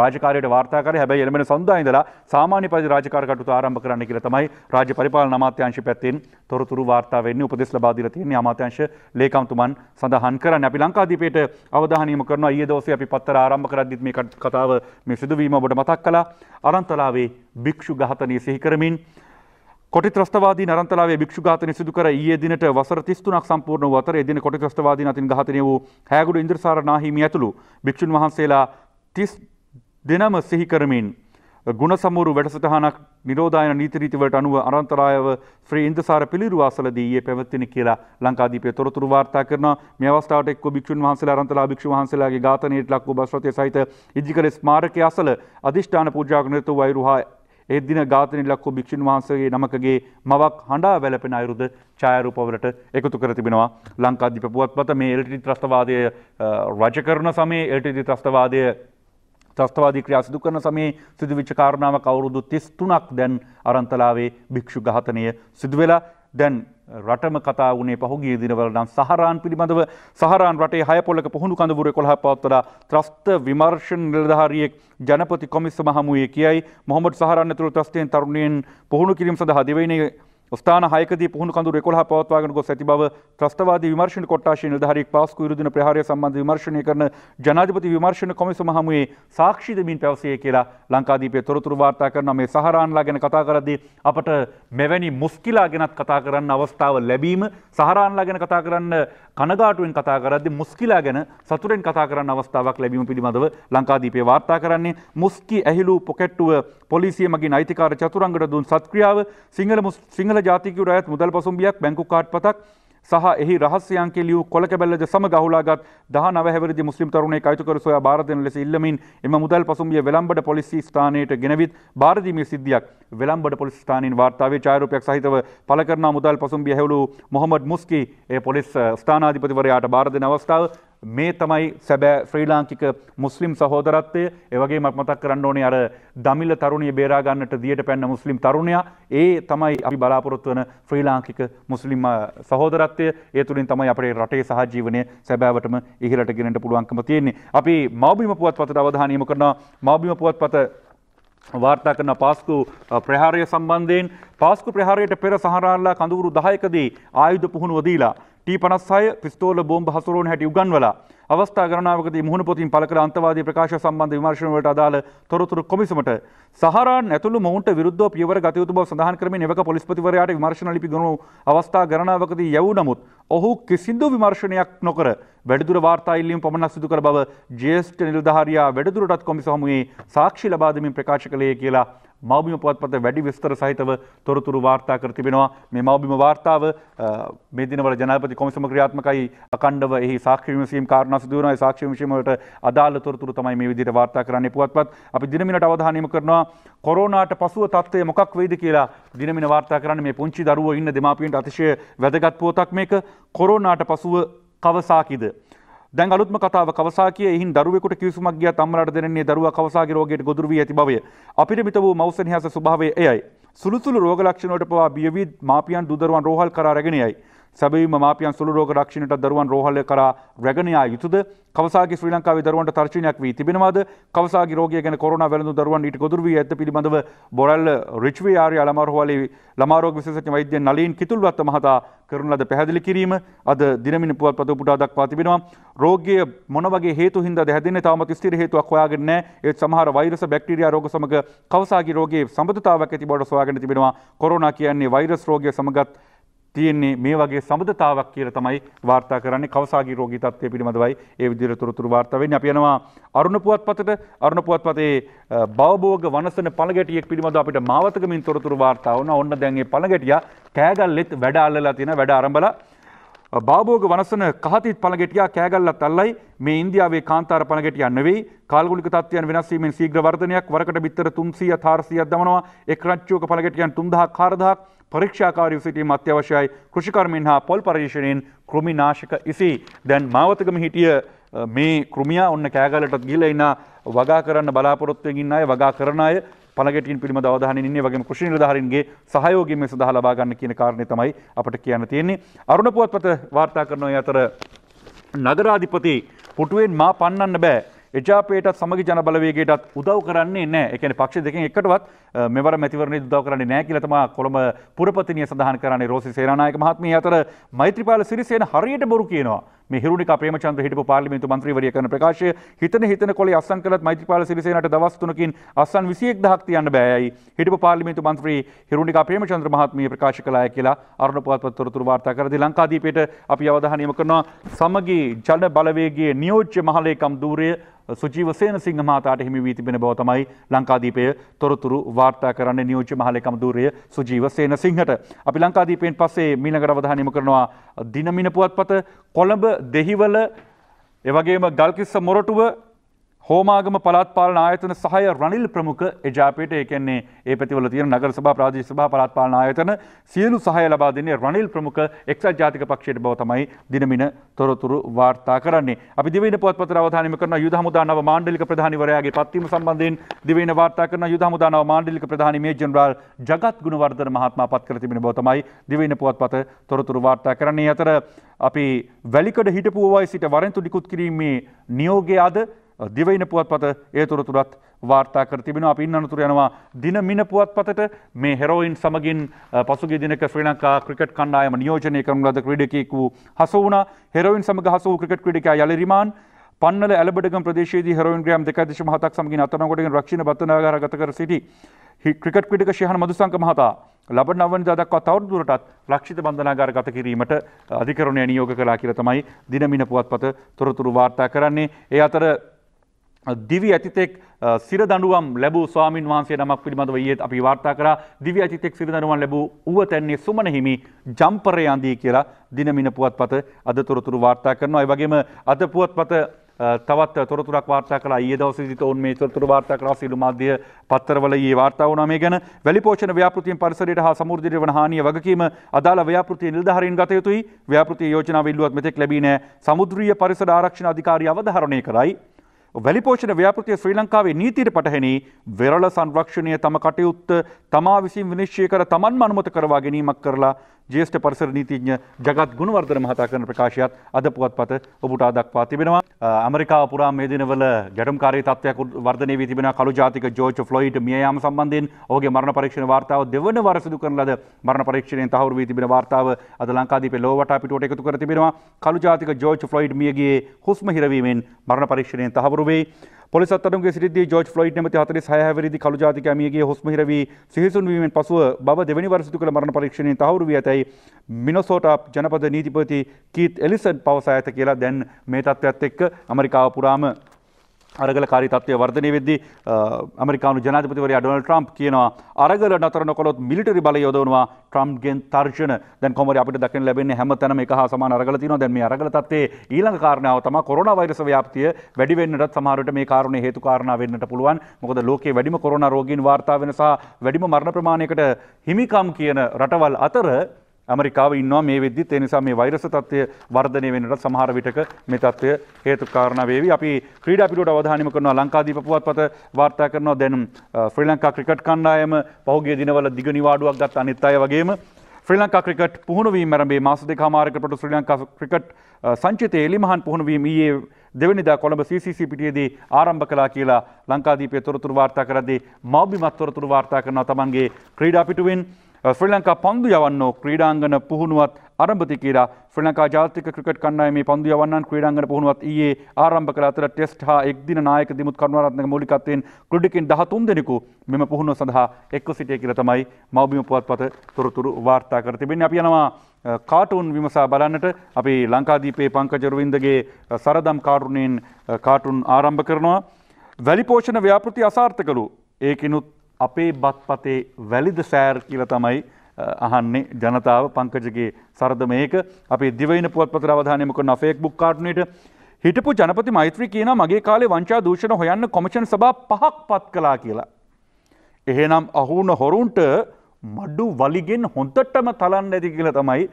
S1: රාජකාරියට වාර්තා කරේ හැබැයි එළමෙන සඳහා ඉඳලා සාමාන්‍ය පරිදි රාජකාර කටයුතු ආරම්භ කරන්න කියලා තමයි රාජ්‍ය පරිපාලන අමාත්‍යාංශ පැත්තෙන් තොරතුරු වාර්තා වෙන්නේ උපදෙස් ලබා දීලා තියෙන අමාත්‍යාංශ ලේකම්තුමන් සඳහන් කරන්නේ අපි ලංකාදීපයට අවධානය යොමු කරනවා ඊයේ දවසේ අපි පත්තර ආරම්භ කරද්දිත් මේ කතාව මේ සිදුවීම ඔබට මතක් කළා අරන්තලාවේ භික්ෂු ඝාතනය සිහි කරමින් කොටි ත්‍රස්තවාදී නරන්තලාවේ භික්ෂු ඝාතනය සිදු කර ඊයේ දිනට වසර 33ක් සම්පූර්ණ වූ අතර එදින කොටි ත්‍රස්තවාදීන් අතින් ඝාතනය වූ හැගුඩු ඉන්ද්‍රසාර නාහිමි ඇතුළු භික්ෂුන් වහන්සේලා 30 දෙනම සිහි කරමින් ගුණසමූරු වැඩසටහනක් නිරෝධායන නීති රීති වලට අනුව අනන්තරායව ශ්‍රී ඉන්දසාර පිළිරුව අසලදී ඊයේ පැවැත්වෙන කියලා ලංකාදීපයේ තොරතුරු වාර්තා කරනවා මේ අවස්ථාවට එක්ව භික්ෂුන් වහන්සේලා අනන්තරා භික්ෂු වහන්සේලාගේ ඝාතනයට ලක් වූ බස්රථය සහිත ඉදිකල ස්මාරකයේ අසල අදිෂ්ඨාන පූජාවක් නිරත වූ අයුරු හා එදින ඝාතනයට ලක්ව භික්ෂුන් වහන්සේගේ නමකගේ මවක් හඬා වැළපෙන අයුරුද ඡායාරූපවලට එකතු කර තිබෙනවා ලංකාදීප පුවත්පත මේ එල්ටීටී ත්‍රස්තවාදය රජ කරන සමයේ එල්ටීටී ත්‍රස්තවාදය ත්‍රස්තවාදී ක්‍රියා සිදු කරන සමයේ සිදුවිච්ච කාරණාවක් අවුරුදු 33ක් දැන් අරන්තලාවේ භික්ෂු ඝාතනය සිදු වෙලා දැන් රටම කතා වනේ පහුගේ දිනවල නම් සහරාන් පිළිබඳව සහරාන් රටේ හයපොල්ලක පුහුණු කඳවුර කොළහ පවත්වලා ත්‍රස්ත විමර්ශණ නිලධාරියෙක් ජනපති කොමිස්ස මහමුවේ කියයි මොහොමට සහරන්න තුළ ත්‍රස්තයෙන් තරුණයෙන් පුහුණු කිරීම සඳහා දෙවයිනේ ස්ථාන හයකදී පුහුණු කඳුරු 11 පවත්වාගෙන ගොස් ඇති බව ත්‍රස්තවාදී විමර්ශන කොට්ටාශයේ නිලධාරියෙක් පාස්කු විරුද්ධන ප්‍රහාරය සම්බන්ධ විමර්ශනය කරන ජනාධිපති විමර්ශන කොමිසම හමුවේ සාක්ෂි දෙමින් පැවසියේ කියලා ලංකාදීපයේ තොරතුරු වාර්තා කරන මේ සහරාන්ලා ගැන කතා කරද්දී අපට මෙවැනි මුස්කිලා ගැනත් කතා කරන්න අවස්ථාව ලැබීම සහරාන්ලා ගැන කතා කරන්න කනගාටුවෙන් කතා කරද්දී මුස්කිලා ගැන සතුටෙන් කතා කරන්න අවස්ථාවක් ලැබීම පිළිබඳව ලංකාදීපයේ වාර්තා කරන්නේ මුස්කි ඇහිලු පොකට්ටුව පොලිසිය මගින් අයිතිකාර චතුරංගට දුන් සත්ක්‍රියාව සිංහල සිංහල සිංහල ජාතිකු රයත් මුදල් පසුම්බියක් බැංකු කාට්පතක් සහ එහි රහස්යන්ක ලියූ කොළ කැබැල්ලද සම ගහුලාගත් දහ නවැවරදි මුස්ලිම් තරුණේ කයිතුකර සොයා බාරදෙන ලෙස ඉල්ලමින් එම මුදල් පසුම්බිය වෙළම්බඩ පොලිසි ස්ථානයට ගෙනවිත් බාරදීමේ සිද්ධියක් වෙළම්බඩ පොලිස් ස්ථානයෙන් වාර්තාවේ ඡායාරූපයක් සහිතව පළ කරනා මුදල් පසුම්බිය හැවලු මොහමඩ් මුස්කි ඒ පොලිස් э, ස්ථානාධිපතිවරයාට බාර දෙන අවස්ථාව මේ තමයි සැබෑ ශ්‍රී ලාංකික මුස්ලිම් සහෝදරත්වය ඒවගේ මක්මතක් කරන්න ඕනේ අර දමිල තරුණිය බේරාගන්නට දියට පැන්න මුස්ලිම් තරුණයා ඒ තමයි අපි බලාපොරොත්තු වන ශ්‍රී ලාංකික මුස්ලිම් සහෝදරත්වය ඒ තුළින් තමයි අපේ රටේ සහජීවනය සැබෑවටම ඉහළට ගෙනට පුළුවන්කම තියෙන්නේ. අපි මෞබිම පුවත්පතට අවධානය යොමු කරනවා මෞබිම පුවත්පත වාර්තා කරන පාස්කු ප්‍රහාරය සම්බන්ධයෙන් පාස්කු ප්‍රහාරයට පෙර සහරාල්ලා කඳවුරු 10කදී ආයුධ පුහුණුව දීලා ටී පනස්සය පිස්තෝල බෝම්භ හසුරුවන හැටි උගන්වලා අවස්ථා ගණනාවකදී මුහුණ පොතින් පළ කළ අන්තවාදී ප්‍රකාශ සම්බන්ධ විමර්ශන වලට අදාළ තොරතුරු කොමිසමට සහරාන් ඇතුළු මොවුන්ට විරුද්ධව පියවර ගත යුතු බව සඳහන් කරමින් එවක පොලිස්පතිවරයාට විමර්ශන ලිපි ගොනු අවස්ථා ගණනාවකදී යැවූ නමුත් ඔහු කිසිදු විමර්ශනයක් නොකර වැඩදුර වාර්තායිල්ලීම් පමණක් සිදු කර බව ජේෂ්ඨ නිලධාරියා වැඩදුරටත් කොමිස හමුවේ සාක්ෂි ලබා දෙමින් ප්‍රකාශ කළේ කියලා මවබිම පුවත්පත වැඩි විස්තර සහිතව තොරතුරු වාර්තා කර තිබෙනවා මේ මවබිම වාර්තාව මේ දිනවල ජනාධිපති කොමිසම ක්‍රියාත්මකයි අඛණ්ඩව එහි සාක්ෂි විමසීම් කාරණා සිදු වෙනවා ඒ සාක්ෂි විමසීම් වලට අදාළ තොරතුරු තමයි මේ විදිහට වාර්තා කරන්නේ පුවත්පත් අපි දිනමිනට අවධානය යොමු කරනවා කොරෝනාට පසුව තත්ත්වය මොකක් වෙයිද කියලා දිනමින වාර්තා කරන්නේ මේ පුංචි දරුවෝ ඉන්න දෙමාපියන්ට අතිශය වැදගත් පුවතක් මේක කොරෝනාට පසුව කවසාකිද දැන් අලුත්ම කතාව කවසා කිය එහින් දරුවෙකුට කිවිසුමක් ගියත් අම්මලාට දෙන්නේ දරුවා කවසාගේ රෝගයට ගොදුරු වී ඇති බවය. අපිරිමිත වූ මව් සෙනෙහස ස්වභාවය එයයි. සුළුසුළු රෝග ලක්ෂණ වලට පවා බිය වී මාපියන් දූ දරුවන් රෝහල් කරා රැගෙන යයි. සැබවිම මාපියන් සුළු රෝග රක්ෂණයට දරුවන් රෝහල කරා රැගෙන යා යුතුද කවසාගේ ශ්‍රී ලංකාවේ දරුවන්ට තර්ජනයක් වී තිබෙනවාද කවසාගේ රෝගය ගැන කොරෝනා වැළඳු දරුවන් ඊට ගොදුරු වී ඇත පිළිබඳව බොරැල්ල රිච්වී ආර්ය අලමාරෝහලේ ළමාරෝග විශේෂඥ වෛද්‍ය නලීන් කිතුල්වත්ත මහතා කරන ලද පැහැදිලි කිරීම අද දිනමින පුවත් පත උපුටා දක්වා තිබෙනවා රෝගය මොන වගේ හේතු හින්දාද හැදෙන්නේ තාමත් ස්ථිර හේතුවක් හොයාගෙන නැහැ ඒත් සමහර වෛරස බැක්ටීරියා රෝග සමග කවසාගි රෝගයේ සම්බන්ධතාවක් ඇති බවට සොයාගෙන තිබෙනවා කොරෝනා කියන්නේ වෛරස් රෝගය සමගත් තියෙන්නේ මේ වගේ සබඳතාවක් කියල තමයි වාර්තා කරන්නේ කවසාගේ රෝගී තත්වය පිළිබඳවයි ඒ විදිහට තොරතුරු වාර්තා වෙන්නේ අපි යනවා අරුණ පුවත්පතට අරුණ පුවත්පතේ බවභෝග වනසන පළගැටියෙක් පිළිබඳව අපිට මාවතකමින් තොරතුරු වාර්තා වුණා ඔන්න දැන් මේ පළගැටියා කෑගල්ලෙත් වැඩ අල්ලලා තියෙන වැඩ ආරම්භලා බාබෝග වනසන කහතිත් පළගෙටියා කෑගල්ලත් අල්ලයි මේ ඉන්දියාවේ කාන්තාර පළගෙටියා නෙවෙයි කාල්ගුලික තත්ත්වයන් වෙනස් වීමෙන් ශීඝ්‍ර වර්ධනයක් වරකට බිත්තර 300 400ක් දමනවා එක් රාජ්‍යයක පළගෙටියන් 3000 4000ක් පරීක්ෂාකාරීව සිටීම අත්‍යවශ්‍යයි කෘෂිකර්මෙන් හා පොල් පරීක්ෂණයෙන් කෘමිනාශක ඉසි දැන් මාවතකම හිටිය මේ කෘමියා ඔන්න කෑගලටත් ගිහිල්ලා ඉන්න වගා කරන්න බලාපොරොත්තු වෙන ඉන්න අය වගා කරන අය පළගැටීම් පිළිබඳ අවධානයෙන් ඉන්නේ වගේම කෘෂි නිලධාරීන්ගේ සහයෝගය මේ සඳහා ලබා ගන්න කියන කාරණේ තමයි අපිට කියන්න තියෙන්නේ. අරුණ පුවත්පත වාර්තා කරන අතර නගරාධිපති පුටුවෙන් මා පන්නන්න බෑ එජාපේටත් සමග ජනබලවේගේටත් උදව් කරන්නේ නෑ එකන පක්ෂ දෙකින් එකටවත් මෙවර මැතිවරණ උදව කරන්නේ නෑ කියලතම කොළඹ පුරපතිනය සඳහන් කරන්නේ රෝසි සේනායක මහත්මී අතර මෛත්‍රපාල සිරිසයන හරියට බොරු කියනවා මේ හිරුණික ප්‍රේමචන්ද්‍ර හිටපු පාර්ලිමේන්තු මන්ත්‍රීවරිය කරන ප්‍රකාශය හිතන හිතන කොලේ අස්සන් කළත් මෛත්‍රීපාල සිරිසේනට දවස් තුනකින් අස්සන් 21000ක් තියන්න බෑයි හිටපු පාර්ලිමේන්තු මන්ත්‍රී හිරුණික ප්‍රේමචන්ද්‍ර මහත්මිය ප්‍රකාශ කළාය කියලා අරුණ පුවත්පත් තොරතුරු වාර්තා කරදී ලංකාදීපයට අපි අවධානය යොමු කරනවා සමගි ජන බලවේගයේ නියෝජ්‍ය මහලේකම් ධූරය සුජීව සේනසිංහ මහතාට හිමි වී තිබෙන බව තමයි ලංකාදීපය තොරතුරු වාර්තා කරන්නේ නියෝජ්‍ය මහලේකම් ධූරය සුජීව සේනසිංහට. අපි ලංකාදීපයෙන් පස්සේ මීළඟට අවධානය යොමු කරනවා දිනමින පුවත්පත කොළඹ දෙහිවල එවගේම ගල්කිස්ස මොරටුව හෝමාගම පළත්පාලන ආයතන සහය රනිල් ප්‍රමුඛ එජාපයට ඒකෙන්නේ ඒ ප්‍රතිවල තියෙන නගර සභා ප්‍රාදේශීය සභා පළත්පාලන ආයතන සියලු සහය ලබා දෙන්නේ රනිල් ප්‍රමුඛ එක්සත් ජාතික පක්ෂයේ බව තමයි දිනමින තොරතුරු වාර්තා කරන්නේ. අපි දිවයින පුවත්පතට අවධානය කරන යුද හමුදා නව මාණ්ඩලික ප්‍රධානිවරයාගේ පත්වීම සම්බන්ධයෙන් දිවයින වාර්තා කරන යුද හමුදා නව මාණ්ඩලික ප්‍රධානි මේජර් ජනරාල් ජගත් ගුණවර්ධන මහත්මයා පත් කර තිබෙන බව තමයි දිවයින පුවත්පත තොරතුරු වාර්තා කරන්නේ. අතර අපි වැලිකඩ හිටපු වයි සිට වරෙන්තු නිකුත් කිරීමේ නියෝගය අද දිවයින පුවත්පත ඒ තුරතුරත් වාර්තා කර තිබෙන අපි අනතුර යනවා දින මින පුවත්පතට මේ හෙරෝයින් සමගින් පසුගේ දිනක ශ්‍රී ලංකා ක්‍රිකට් කණ්ඩායම නියෝජනය කරන ලද ක්‍රීඩකයෙකු හසු වුණා හෙරෝයින් සමග හසු වූ ක්‍රිකට් ක්‍රීඩකයා යලි රිමාන්ඩ් පන්නල ඇලබඩගම් ප්‍රදේශයේදී හෙරෝයින් ග්‍රෑම් 2.7ක් සමගින් අත්අඩංගුවට රක්ෂණ බත්නාගාර ගත කර සිටි ක්‍රිකට් ක්‍රීඩක ශිහාන මදුසංක මහතා ලබන නවනිදා දක්වා තවරු දුරටත් රක්ෂිත බන්ධනාගාර ගත කිරීමට අධිකරණය නියෝග කළා කියලා තමයි දිනමින පුවත්පත තොරතුරු වාර්තා කරන්නේ. ඒ අතර දිවි ඇතිතෙක් සිර දඩුවම් ලැබූ ස්වාමීන් වහන්සේ නමක් පිළිබඳව ඒත් අපි වාර්තා කර දිවි ඇතිතෙක් සිර දනුවන් ලැබූ ඌව තැන්නේ සුමනහිමි ජම්පරය අන්දී කියලා දිනමින පුවත් පත අද තොරතුරු වාර්තා කරනවා ඒ වගේම අද පුවත් පත තවත් තොරතුරක් වාර්තා කළ ඒ දවසදි ඔවන් මේ තොරතුර වාර්තා කලා සිලු මාධ්‍ය පත්තරවල ඒ වාර්තා වුණා මේ ගැන වැලිපෝෂණ ව්‍යාපෘතියෙන් පරිසරයට හා සමෘද්ධියට වන හානිය වගකීම අදාළ ව්‍යාපෘති නිලධාරීන් ගත යුතුයි ව්‍යාපෘති යෝජනාව ඉල්ලුවත් මෙතෙක් ලැබී නැහැ සමුද්‍රීය පරිසර ආරක්ෂණ අධිකාරිය අවධාරණය කරයි වැලිපෝෂණ ව්‍යාපෘතිය ශ්‍රී ලංකාවේ නීතියට පටහැනි වෙරළ සංරක්ෂණය තම කටයුත්ත තමා විසින් විනිශ්චය කර තමන්ම අනුමත කරවා ගැනීමක් කරලා ජේෂ්ඨ පරිසර නීතිඥ ජගත් ගුණවර්ධන මහතා කරන ප්‍රකාශයත් අද පුවත්පත ඔබට දක්වා තිබෙනවා. ඇමරිකාව පුරා මේ දිනවල ගැටම්කාරී තත්ත්වයක් වර්ධනය වී තිබෙනවා. කළු ජාතික ජෝර්ජ් ෆ්ලොයිඩ් මිය යාම සම්බන්ධයෙන් ඔහුගේ මරණ පරීක්ෂණ වාර්තාව දෙවන වර සිදු කරන ලද මරණ පරීක්ෂණයෙන් තහවුරු වී තිබෙන වාර්තාව අද ලංකාදීපේ ලෝව වටා පිටුවට එකතු කර තිබෙනවා. කළු ජාතික ජෝර්ජ් ෆ්ලොයිඩ් මියගේ හුස්ම හිරවීමෙන් මරණ පරීක්ෂණයෙන් තහවුරු වෙයි. පොලිස් අත්අඩංගුවේ සිටිද්දී ජෝර්ජ් ෆ්ලොයිඩ් නැමැති 46 හැවිරිදි කළු ජාතික ඇමියගේ හුස්ම හිර වී සිහිසුන් වීමෙන් පසුව බව දෙවැනි වර සිදු කළ මරණ පරීක්ෂණයෙන් තහවුරු වී ඇතැයි මිනොසෝටා ජනපද නීතිපති කීත් එලිසන් පවසා ඇත කියලා දැන් මේ තත්ත්වයත් එක්ක ඇමරිකාව පුරාම අරගලකාරී තත්ත්වය වර්ධනය වෙද්දී ඇමරිකානු ජනාධිපතිවරයා ඩොනල්ඩ් ට්‍රම්ප් කියනවා අරගල නතර නොකළොත් මිලිටරි බලය යොදවනවා ට්‍රම්ප්ගෙන් තර්ජන දැන් කොහොමද අපිට දකින්න ලැබෙන්නේ හැමතැනම එක හා සමාන අරගල තියෙනවා දැන් මේ අරගල තත්ත්වයේ ඊළඟ කාරණාව තමයි කොරෝනා වෛරස ව්‍යාප්තිය වැඩි වෙන්නටත් සමහර විට මේ කාරණේ හේතු කාරණා වෙන්නට පුළුවන් මොකද ලෝකයේ වැඩිම කොරෝනා රෝගීන් වාර්තා වෙන සහ වැඩිම මරණ ප්‍රමාණයකට හිමිකම් කියන රටවල් අතර ඇමරිකාව ඉන්නවා මේ වෙද්දිත් එනිසා මේ වෛරස තත්ත්වය වර්ධනය වෙනට සමහර විටක මේ තත්ත්වය හේතු කාරණ වේවි අපි ක්‍රීඩා පිටුවට අවධානය කරනවා ලංකාදීප පුවත්පත වාර්තා කරනවා දැන් ශ්‍රී ලංකා ක්‍රිකට් කණ්ඩායම පහුගිය දිනවල දිග නිවාඩුවක් ගත් අනිත් අය වගේම ශ්‍රී ලංකා ක්‍රිකට් පුහුණුවීම ආරම්භයේ මාස දෙක හමාරකට ශ්‍රී ලංකා ක්‍රිකට් සංචිතයේ එලිමහන් පුහුණුවීම ඊයේ දෙවනිදා කොළඹ CCC පිටියේදී ආරම්භ කළා කියලා ලංකාදීපයේ තොරතුරු වාර්තා කරද්දී මෞබිමත් තොරතුරු වාර්තා කරනවා තමන්ගේ ක්‍රීඩා පිටුවෙන් ශ්‍රී ලංකා පන්දු යවන්නෝ ක්‍රීඩාංගන පුහුණුවත් අරම්භති කියලා ශ්‍රී ලංකා ජාතික ක්‍රිකට් කණ්ඩායමේ පන්දු යවන්නන් ක්‍රීඩාංගන පුහුණුවත් ඊයේ ආරම්භ කළ අතර ටෙස්ට් හා එක්දින නායක දිමුත් කරුණාරත්නගේ මූලිකත්වයෙන් ක්‍රීඩකින් 13 දෙනෙකු මෙම පුහුණුව සඳහා එක්ව සිටියේ කියලා තමයි මව්බිම පුවත්පත තොරතුරු වාර්තා කර තිබෙන්නේ. අපි යනවා කාටුන් විමසා බලන්නට අපි ලංකාදීපේ පංකජ රවින්දගේ සරදම් කාටුනෙන් කාටුන් ආරම්භ කරනවා. වැලිපෝෂණ ව්‍යාපෘති අසාර්ථකලු ඒකිනුත් අපේ බත්පතේ වැලිද සෑර් කියල තමයි අහන්නේ ජනතාව පංකජගේ සරද මේක අපේ දිවයින පුවත්පතර අවධානයමක නෆෙක් බුක් කාඩ්නයට හිටපු ජනපති මෛත්‍රී කියන මගේ කාලේ වංචා දූෂණ හොයන්න කොමිෂන් සභා පහක් පත් කලා කියලා. එහෙනම් අහුන හොරුන්ට මඩ්ඩු වලිගෙන් හොඳටම තලන්න ඇති කියල තමයි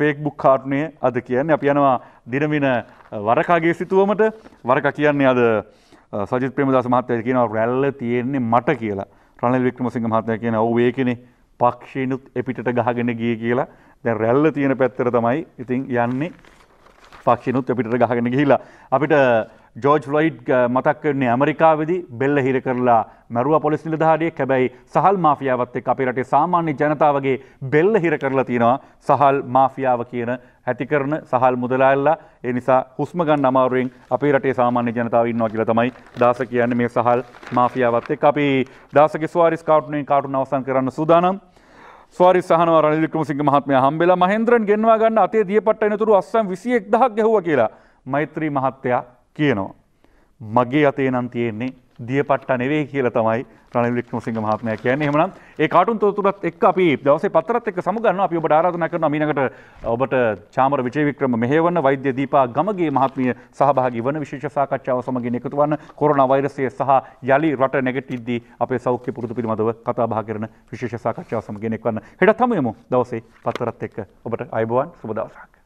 S1: ෆේක් බුක් කාර්ණය අද කියන්න අප යනවා දිනමින වරකාගේ සිතුවමට වරක කියන්නේ අද සජිත් ප්‍රමදස මහත්තය කියන රැල්ල තියෙන්නේ මට කියලා. ප්‍රණල් වික්‍රමසිංහ මහත්තයා කියන ඔව් ඒකනේ පක්ෂීනුත් එපිටට ගහගෙන ගියේ කියලා දැන් රැල්ල තියෙන පැත්තට තමයි ඉතින් යන්නේ පක්ෂීනුත් එපිටට ගහගෙන ගිහිලා අපිට ජෝජ් ෆ්ලොයිඩ් මතක්කන්නේ ඇමරිකාවදි බෙල්ල හිර කරලා මැරුව පොලිස් නිලධාරියෙක් හැබැයි සහල් මාෆියාවත් එක්ක අපේ රටේ සාමාන්‍ය ජනතාවගේ බෙල්ල හිර කරලා තියෙනවා සහල් මාෆියාව කියන ඇති කරන සහල් මුදලාල්ලා ඒ නිසා හුස්ම ගන්න අමාරුවෙන් අපේ රටේ සාමාන්‍ය ජනතාව ඉන්නවා කියලා තමයි දාස කියන්නේ මේ සහල් මාෆියාවත් එක්ක අපි දාසගේ ස්වාරිස් කාටුනෙන් කාටුන අවසන් කරන්න සූදානම් ස්වාරි සහනව රනිල් වික්‍රමසිංහ මහත්මයා හම්බෙලා මහේන්ද්‍රන් ගෙන්වා ගන්න අතේ දියපට්ට එනතුරු අස්සම් 21000ක් ගැහුවා කියලා මෛත්‍රී මහත්තයා කියනවා. මගේ අතේ නම් තියෙන්නේ දියපට්ට නෙවෙයි කියලා තමයි රනිල් වික්‍රමසිංහ මහත්මයා කියන්නේ. එහෙමනම් ඒ කාටුන් තොරතුරත් එක්ක අපි දවසේ පතරත් එක්ක සමුගන්නවා. අපි ඔබට ආරාධනා කරනවා මීනකට ඔබට චාමර විජේවික්‍රම මෙහෙවන වෛද්‍ය දීපා ගමගේ මහත්මිය සහභාගී වන විශේෂ සාකච්ඡාව සමගින් එකතු වන කොරෝනා වෛරසය සහ යලි රට නැගිටිද්දී අපේ සෞඛ්‍ය පුරුදු පිළිබඳව කතා බහ කරන විශේෂ සාකච්ඡාව සමගින් එක්වන්න. හෙටත් හමු යමු දවසේ පතරත් එක්ක ඔබට අයබෝවන් සුබ දවසක්.